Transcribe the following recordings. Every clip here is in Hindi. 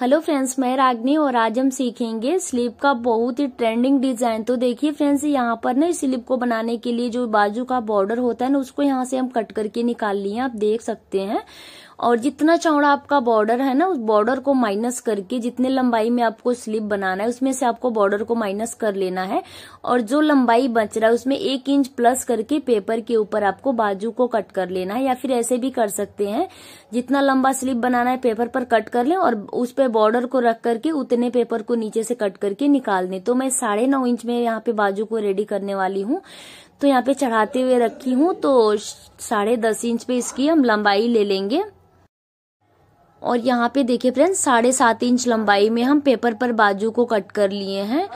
हेलो फ्रेंड्स मैं रागनी और आज हम सीखेंगे स्लीप का बहुत ही ट्रेंडिंग डिजाइन तो देखिए फ्रेंड्स यहाँ पर ना स्लीप को बनाने के लिए जो बाजू का बॉर्डर होता है ना उसको यहाँ से हम कट करके निकाल लिए आप देख सकते हैं और जितना चौड़ा आपका बॉर्डर है ना उस बॉर्डर को माइनस करके जितने लंबाई में आपको स्लिप बनाना है उसमें से आपको बॉर्डर को माइनस कर लेना है और जो लंबाई बच रहा है उसमें एक इंच प्लस करके पेपर के ऊपर आपको बाजू को कट कर लेना है या फिर ऐसे भी कर सकते हैं जितना लंबा स्लिप बनाना है पेपर पर कट कर ले और उस पर बॉर्डर को रख करके उतने पेपर को नीचे से कट करके निकाल दें तो मैं साढ़े नौ इंच में यहाँ पे बाजू को रेडी करने वाली हूँ तो यहाँ पे चढ़ाते हुए रखी हूँ तो साढ़े दस इंच पे इसकी हम लंबाई ले लेंगे और यहाँ पे देखिए फ्रेंड्स साढ़े सात इंच लंबाई में हम पेपर पर बाजू को कट कर लिए हैं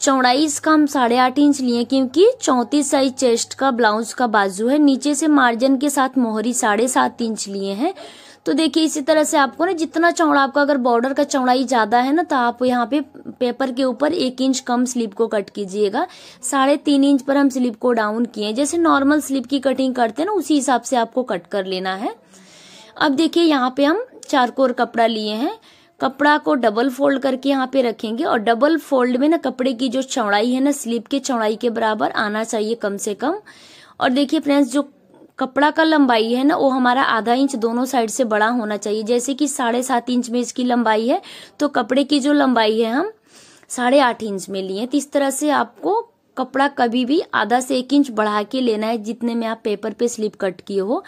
चौड़ाई इसका हम साढ़े आठ इंच लिए क्योंकि चौंतीस साइज चेस्ट का ब्लाउज का बाजू है नीचे से मार्जिन के साथ मोहरी साढ़े सात इंच लिए हैं तो देखिए इसी तरह से आपको ना जितना चौड़ा आपका अगर बॉर्डर का चौड़ाई ज्यादा है ना तो आप यहाँ पे पेपर के ऊपर एक इंच कम स्लीप को कट कीजिएगा साढ़े तीन इंच पर हम स्लीप को डाउन किए जैसे नॉर्मल स्लीप की कटिंग करते हैं ना उसी हिसाब से आपको कट कर लेना है अब देखिए यहाँ पे हम चारकोर कपड़ा लिए हैं कपड़ा को डबल फोल्ड करके यहाँ पे रखेंगे और डबल फोल्ड में ना कपड़े की जो चौड़ाई है ना स्लीप के चौड़ाई के बराबर आना चाहिए कम से कम और देखिए फ्रेंड्स जो कपड़ा का लंबाई है ना वो हमारा आधा इंच दोनों साइड से बड़ा होना चाहिए जैसे कि साढ़े सात इंच में इसकी लंबाई है तो कपड़े की जो लंबाई है हम साढ़े आठ इंच में लिए तो इस तरह से आपको कपड़ा कभी भी आधा से एक इंच बढ़ा के लेना है जितने में आप पेपर पे स्लिप कट किए हो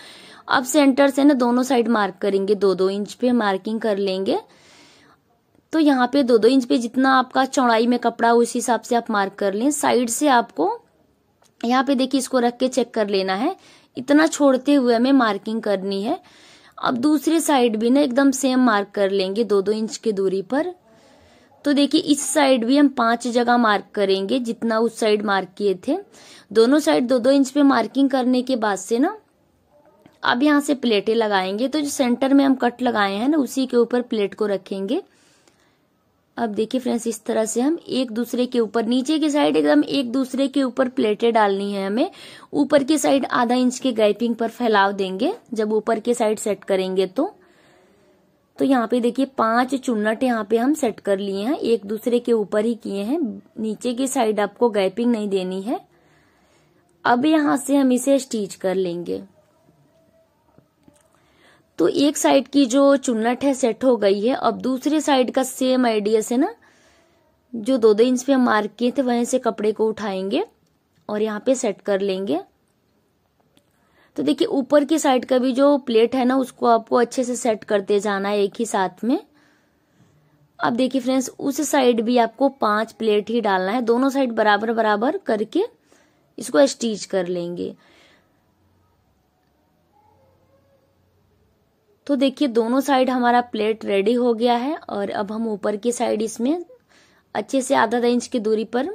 अब सेंटर से ना दोनों साइड मार्क करेंगे दो दो इंच पे मार्किंग कर लेंगे तो यहाँ पे दो दो इंच पे जितना आपका चौड़ाई में कपड़ा उस हिसाब से आप मार्क कर लें साइड से आपको यहाँ पे देखिए इसको रख के चेक कर लेना है इतना छोड़ते हुए हमें मार्किंग करनी है अब दूसरे साइड भी ना एकदम सेम मार्क कर लेंगे दो दो इंच की दूरी पर तो देखिए इस साइड भी हम पांच जगह मार्क करेंगे जितना उस साइड मार्क किए थे दोनों साइड दो दो इंच पे मार्किंग करने के बाद से ना अब यहाँ से प्लेटें लगाएंगे तो जो सेंटर में हम कट लगाए हैं ना उसी के ऊपर प्लेट को रखेंगे अब देखिए फ्रेंड्स इस तरह से हम एक दूसरे के ऊपर नीचे की साइड एकदम एक दूसरे के ऊपर प्लेटें डालनी है हमें ऊपर की साइड आधा इंच के गैपिंग पर फैलाव देंगे जब ऊपर की साइड सेट करेंगे तो तो यहाँ पे देखिए पांच चुन्नट यहाँ पे हम सेट कर लिए हैं एक दूसरे के ऊपर ही किए हैं नीचे की साइड आपको गैपिंग नहीं देनी है अब यहां से हम इसे स्टिच कर लेंगे तो एक साइड की जो चुन्नट है सेट हो गई है अब दूसरे साइड का सेम आइडिया से ना जो दो दो इंच पे हम मार्क किए थे वहीं से कपड़े को उठाएंगे और यहाँ पे सेट कर लेंगे तो देखिए ऊपर की साइड का भी जो प्लेट है ना उसको आपको अच्छे से सेट करते जाना है एक ही साथ में अब देखिए फ्रेंड्स उस साइड भी आपको पांच प्लेट ही डालना है दोनों साइड बराबर बराबर करके इसको स्टिच कर लेंगे तो देखिए दोनों साइड हमारा प्लेट रेडी हो गया है और अब हम ऊपर की साइड इसमें अच्छे से आधा आधा इंच की दूरी पर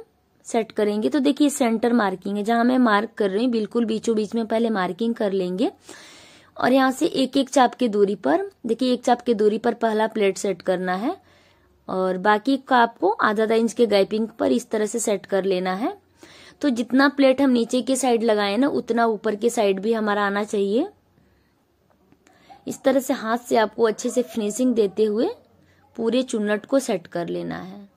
सेट करेंगे तो देखिए सेंटर मार्किंग है जहां मैं मार्क कर रही हूँ बिल्कुल बीचों बीच में पहले मार्किंग कर लेंगे और यहाँ से एक एक चाप की दूरी पर देखिए एक चाप की दूरी पर पहला प्लेट सेट करना है और बाकी का आपको आधा आधा इंच के गैपिंग पर इस तरह से सेट कर लेना है तो जितना प्लेट हम नीचे के साइड लगाए ना उतना ऊपर के साइड भी हमारा आना चाहिए इस तरह से हाथ से आपको अच्छे से फिनिशिंग देते हुए पूरे चुन्नट को सेट कर लेना है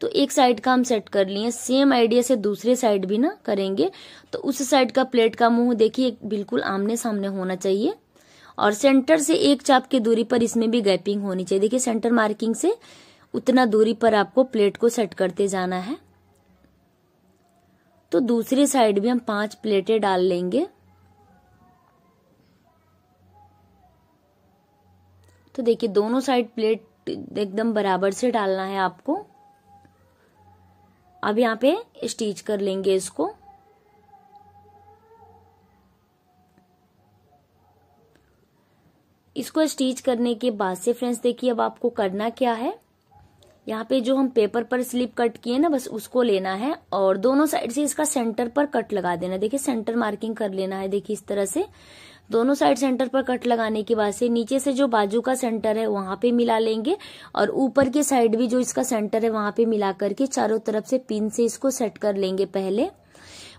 तो एक साइड का हम सेट कर लिए सेम आइडिया से दूसरे साइड भी ना करेंगे तो उस साइड का प्लेट का मुंह देखिए बिल्कुल आमने सामने होना चाहिए और सेंटर से एक चाप की दूरी पर इसमें भी गैपिंग होनी चाहिए देखिए सेंटर मार्किंग से उतना दूरी पर आपको प्लेट को सेट करते जाना है तो दूसरे साइड भी हम पांच प्लेटें डाल लेंगे तो देखिए दोनों साइड प्लेट एकदम बराबर से डालना है आपको अब यहाँ पे स्टिच कर लेंगे इसको इसको स्टिच करने के बाद से फ्रेंड्स देखिए अब आपको करना क्या है यहाँ पे जो हम पेपर पर स्लिप कट किए ना बस उसको लेना है और दोनों साइड से इसका सेंटर पर कट लगा देना देखिए सेंटर मार्किंग कर लेना है देखिए इस तरह से दोनों साइड सेंटर पर कट लगाने के बाद से नीचे से जो बाजू का सेंटर है वहां पे मिला लेंगे और ऊपर के साइड भी जो इसका सेंटर है वहां पे मिला करके चारों तरफ से पिन से इसको सेट कर लेंगे पहले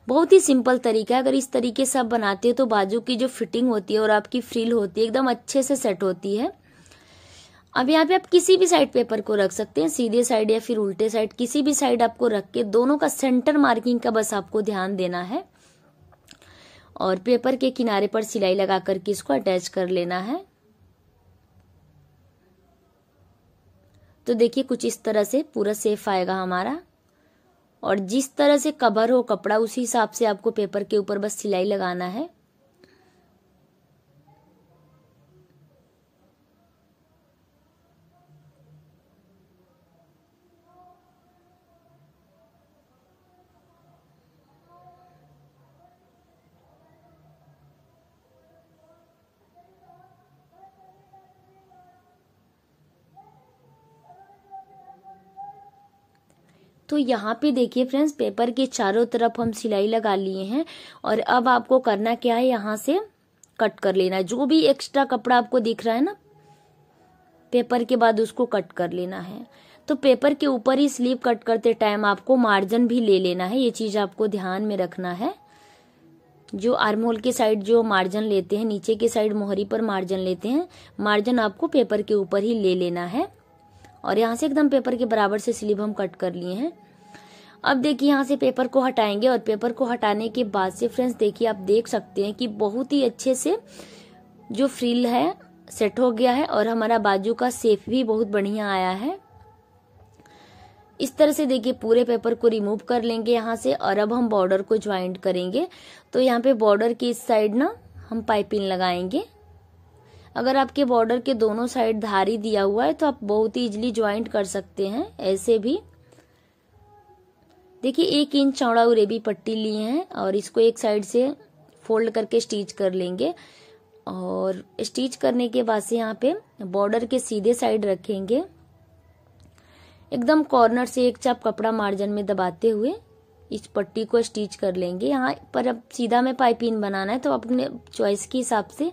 बहुत ही सिंपल तरीका है अगर इस तरीके से आप बनाते हो तो बाजू की जो फिटिंग होती है और आपकी फ्रिल होती है एकदम अच्छे से सेट होती है अब यहाँ पे आप किसी भी साइड पेपर को रख सकते हैं सीधे साइड या फिर उल्टे साइड किसी भी साइड आपको रख के दोनों का सेंटर मार्किंग का बस आपको ध्यान देना है और पेपर के किनारे पर सिलाई लगा करके इसको अटैच कर लेना है तो देखिए कुछ इस तरह से पूरा सेफ आएगा हमारा और जिस तरह से कवर हो कपड़ा उसी हिसाब से आपको पेपर के ऊपर बस सिलाई लगाना है तो यहाँ पे देखिए फ्रेंड्स पेपर के चारों तरफ हम सिलाई लगा लिए हैं और अब आपको करना क्या है यहाँ से कट कर लेना है जो भी एक्स्ट्रा कपड़ा आपको दिख रहा है ना पेपर के बाद उसको कट कर लेना है तो पेपर के ऊपर ही स्लीव कट करते टाइम आपको मार्जिन भी ले लेना है ये चीज़ आपको ध्यान में रखना है जो आर्म होल के साइड जो मार्जिन लेते हैं नीचे के साइड मोहरी पर मार्जिन लेते हैं मार्जिन आपको पेपर के ऊपर ही ले लेना है और यहाँ से एकदम पेपर के बराबर से स्लीव हम कट कर लिए हैं अब देखिए यहाँ से पेपर को हटाएंगे और पेपर को हटाने के बाद से फ्रेंड्स देखिए आप देख सकते हैं कि बहुत ही अच्छे से जो फ्रिल है सेट हो गया है और हमारा बाजू का सेफ भी बहुत बढ़िया आया है इस तरह से देखिए पूरे पेपर को रिमूव कर लेंगे यहाँ से और अब हम बॉर्डर को ज्वाइंट करेंगे तो यहाँ पे बॉर्डर की इस साइड ना हम पाइपिंग लगाएंगे अगर आपके बॉर्डर के दोनों साइड धारी दिया हुआ है तो आप बहुत ही इजिली ज्वाइंट कर सकते हैं ऐसे भी देखिए एक इंच चौड़ा उरेबी पट्टी लिए हैं और इसको एक साइड से फोल्ड करके स्टिच कर लेंगे और स्टिच करने के बाद से यहाँ पे बॉर्डर के सीधे साइड रखेंगे एकदम कॉर्नर से एक चाप कपड़ा मार्जिन में दबाते हुए इस पट्टी को स्टिच कर लेंगे यहाँ पर अब सीधा में पाइपिंग बनाना है तो आप अपने चॉइस के हिसाब से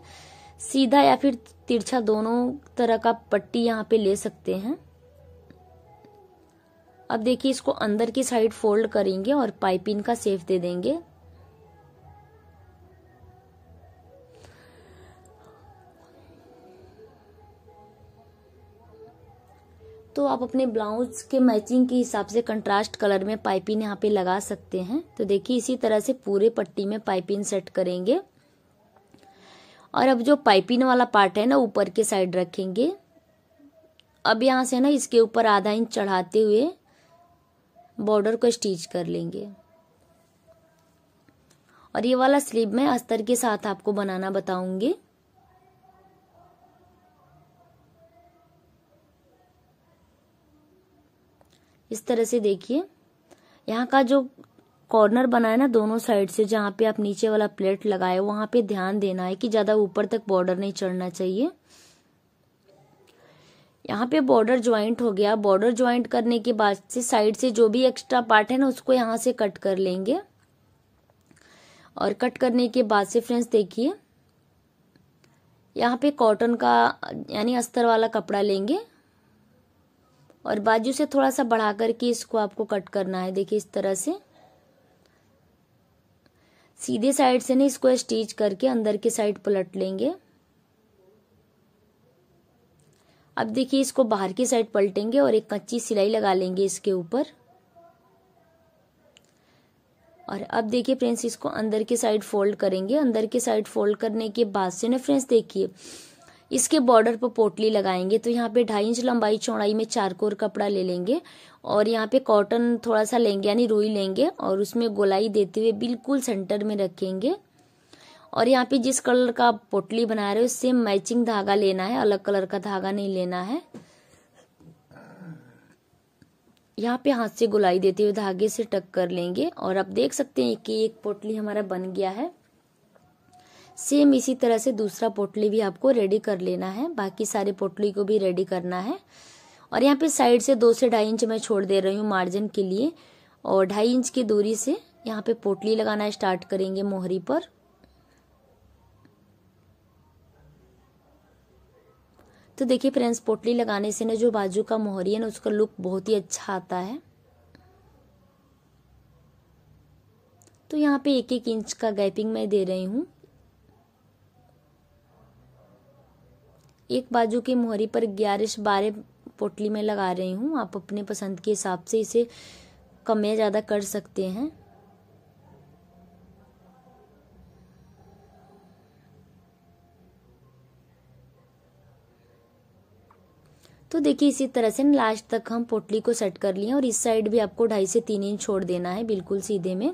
सीधा या फिर तिरछा दोनों तरह का पट्टी यहाँ पे ले सकते हैं अब देखिए इसको अंदर की साइड फोल्ड करेंगे और पाइपिंग का सेफ दे देंगे तो आप अपने ब्लाउज के मैचिंग के हिसाब से कंट्रास्ट कलर में पाइपिंग यहाँ पे लगा सकते हैं तो देखिए इसी तरह से पूरे पट्टी में पाइपिंग सेट करेंगे और अब जो पाइपिंग वाला पार्ट है ना ऊपर के साइड रखेंगे अब यहाँ से ना इसके ऊपर आधा इंच चढ़ाते हुए बॉर्डर को स्टिच कर लेंगे और ये वाला स्लीव मैं अस्तर के साथ आपको बनाना बताऊंगी इस तरह से देखिए यहाँ का जो कॉर्नर बना है ना दोनों साइड से जहाँ पे आप नीचे वाला प्लेट लगाए वहाँ पे ध्यान देना है कि ज़्यादा ऊपर तक बॉर्डर नहीं चढ़ना चाहिए यहाँ पे बॉर्डर ज्वाइंट हो गया बॉर्डर ज्वाइंट करने के बाद से साइड से जो भी एक्स्ट्रा पार्ट है ना उसको यहाँ से कट कर लेंगे और कट करने के बाद से फ्रेंड्स देखिए यहाँ पे कॉटन का यानी अस्तर वाला कपड़ा लेंगे और बाजू से थोड़ा सा बढ़ा करके इसको आपको कट करना है देखिए इस तरह से सीधे साइड से ना इसको स्टिच करके अंदर के साइड पलट लेंगे अब देखिए इसको बाहर की साइड पलटेंगे और एक कच्ची सिलाई लगा लेंगे इसके ऊपर और अब देखिए फ्रेंड्स इसको अंदर की साइड फोल्ड करेंगे अंदर की साइड फोल्ड करने के बाद से ना फ्रेंड्स देखिए इसके बॉर्डर पर पोटली लगाएंगे तो यहाँ पे ढाई इंच लंबाई चौड़ाई में चारकोर कपड़ा ले लेंगे और यहाँ पे कॉटन थोड़ा सा लेंगे यानी रोई लेंगे और उसमें गोलाई देते हुए बिल्कुल सेंटर में रखेंगे और यहाँ पे जिस कलर का आप पोटली बना रहे हो सेम मैचिंग धागा लेना है अलग कलर का धागा नहीं लेना है यहाँ पे हाथ से गुलाई देते हुए धागे से टक कर लेंगे और आप देख सकते हैं कि एक पोटली हमारा बन गया है सेम इसी तरह से दूसरा पोटली भी आपको रेडी कर लेना है बाकी सारे पोटली को भी रेडी करना है और यहाँ पे साइड से दो से ढाई इंच मैं छोड़ दे रही हूँ मार्जिन के लिए और ढाई इंच की दूरी से यहाँ पे पोटली लगाना स्टार्ट करेंगे मोहरी पर तो देखिए फ्रेंड्स पोटली लगाने से ना जो बाजू का मोहरी है ना उसका लुक बहुत ही अच्छा आता है तो यहाँ पे एक एक इंच का गैपिंग मैं दे रही हूँ एक बाजू की मोहरी पर ग्यारह से बारह पोटली में लगा रही हूँ आप अपने पसंद के हिसाब से इसे कम या ज़्यादा कर सकते हैं तो देखिए इसी तरह से लास्ट तक हम पोटली को सेट कर लिए और इस साइड भी आपको ढाई से तीन इंच छोड़ देना है बिल्कुल सीधे में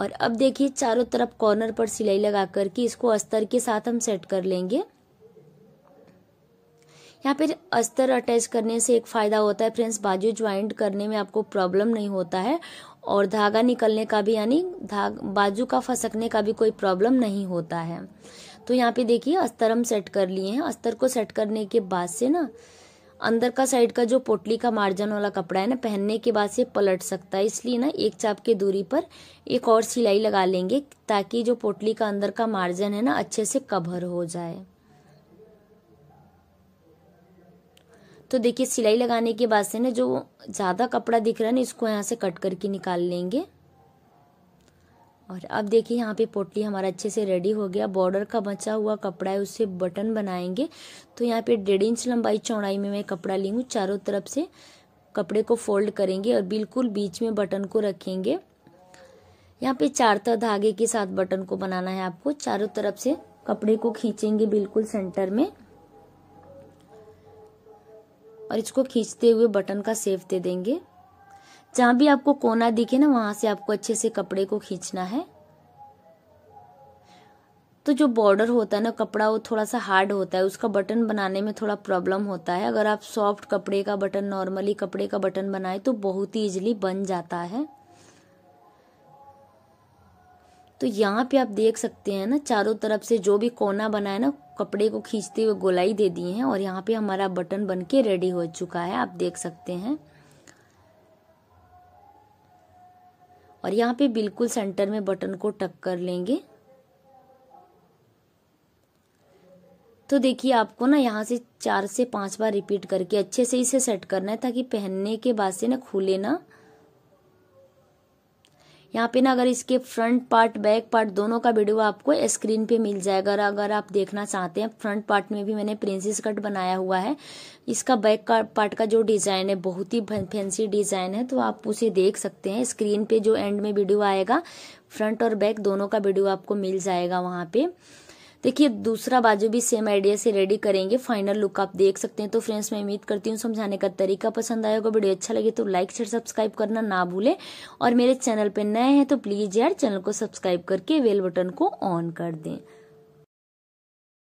और अब देखिए चारों तरफ कॉर्नर पर सिलाई लगा करके इसको अस्तर के साथ हम सेट कर लेंगे यहाँ पे अस्तर अटैच करने से एक फ़ायदा होता है फ्रेंड्स बाजू ज्वाइंट करने में आपको प्रॉब्लम नहीं होता है और धागा निकलने का भी यानी धाग बाजू का फंसकने का भी कोई प्रॉब्लम नहीं होता है तो यहाँ पे देखिए अस्तर हम सेट कर लिए हैं अस्तर को सेट करने के बाद से ना अंदर का साइड का जो पोटली का मार्जन वाला कपड़ा है ना पहनने के बाद से पलट सकता है इसलिए ना एक चाप की दूरी पर एक और सिलाई लगा लेंगे ताकि जो पोटली का अंदर का मार्जन है ना अच्छे से कवर हो जाए तो देखिए सिलाई लगाने के बाद से ना जो ज़्यादा कपड़ा दिख रहा है ना इसको यहाँ से कट करके निकाल लेंगे और अब देखिए यहाँ पे पोटली हमारा अच्छे से रेडी हो गया बॉर्डर का बचा हुआ कपड़ा है उससे बटन बनाएंगे तो यहाँ पे डेढ़ इंच लंबाई चौड़ाई में मैं कपड़ा ली हूँ चारों तरफ से कपड़े को फोल्ड करेंगे और बिल्कुल बीच में बटन को रखेंगे यहाँ पे चार तरह धागे के साथ बटन को बनाना है आपको चारों तरफ से कपड़े को खींचेंगे बिल्कुल सेंटर में और इसको खींचते हुए बटन का सेफ दे देंगे जहां भी आपको कोना दिखे ना वहां से आपको अच्छे से कपड़े को खींचना है तो जो बॉर्डर होता है ना कपड़ा वो थोड़ा सा हार्ड होता है उसका बटन बनाने में थोड़ा प्रॉब्लम होता है अगर आप सॉफ्ट कपड़े का बटन नॉर्मली कपड़े का बटन बनाए तो बहुत ही इजिली बन जाता है तो यहाँ पे आप देख सकते हैं ना चारों तरफ से जो भी कोना बना है ना कपड़े को खींचते हुए गोलाई दे दिए हैं और यहाँ पे हमारा बटन बन के रेडी हो चुका है आप देख सकते हैं और यहाँ पे बिल्कुल सेंटर में बटन को टक कर लेंगे तो देखिए आपको ना यहाँ से चार से पांच बार रिपीट करके अच्छे से इसे सेट करना है ताकि पहनने के बाद से ना खुले ना यहाँ पे ना अगर इसके फ्रंट पार्ट बैक पार्ट दोनों का वीडियो आपको स्क्रीन पे मिल जाएगा अगर अगर आप देखना चाहते हैं फ्रंट पार्ट में भी मैंने प्रिंसेस कट बनाया हुआ है इसका बैक का पार्ट का जो डिज़ाइन है बहुत ही फैंसी डिज़ाइन है तो आप उसे देख सकते हैं स्क्रीन पे जो एंड में वीडियो आएगा फ्रंट और बैक दोनों का वीडियो आपको मिल जाएगा वहां पर देखिए दूसरा बाजू भी सेम आइडिया से रेडी करेंगे फाइनल लुक आप देख सकते हैं तो फ्रेंड्स मैं उम्मीद करती हूँ समझाने का तरीका पसंद आया होगा वीडियो अच्छा लगे तो लाइक शेयर सब्सक्राइब करना ना भूले और मेरे चैनल पर नए हैं तो प्लीज़ यार चैनल को सब्सक्राइब करके वेल बटन को ऑन कर दें